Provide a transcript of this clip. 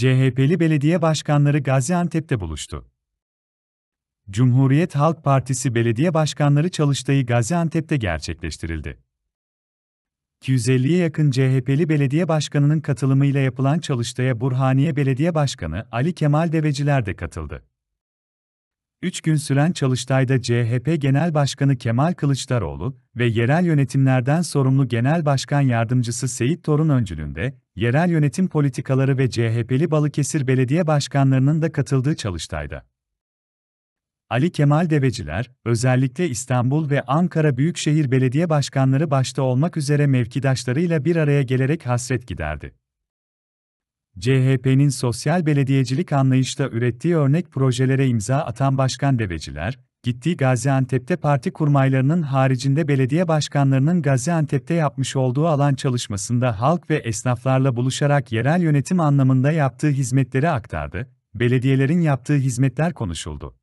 CHP'li belediye başkanları Gaziantep'te buluştu. Cumhuriyet Halk Partisi belediye başkanları çalıştayı Gaziantep'te gerçekleştirildi. 250'ye yakın CHP'li belediye başkanının katılımıyla yapılan çalıştaya Burhaniye Belediye Başkanı Ali Kemal Deveciler de katıldı. 3 gün süren çalıştayda CHP Genel Başkanı Kemal Kılıçdaroğlu ve yerel yönetimlerden sorumlu Genel Başkan Yardımcısı Seyit Torun öncülüğünde yerel yönetim politikaları ve CHP'li Balıkesir Belediye Başkanlarının da katıldığı çalıştayda. Ali Kemal Deveciler, özellikle İstanbul ve Ankara Büyükşehir Belediye Başkanları başta olmak üzere mevkidaşlarıyla bir araya gelerek hasret giderdi. CHP'nin sosyal belediyecilik anlayışta ürettiği örnek projelere imza atan Başkan Deveciler, gittiği Gaziantep'te parti kurmaylarının haricinde belediye başkanlarının Gaziantep'te yapmış olduğu alan çalışmasında halk ve esnaflarla buluşarak yerel yönetim anlamında yaptığı hizmetleri aktardı, belediyelerin yaptığı hizmetler konuşuldu.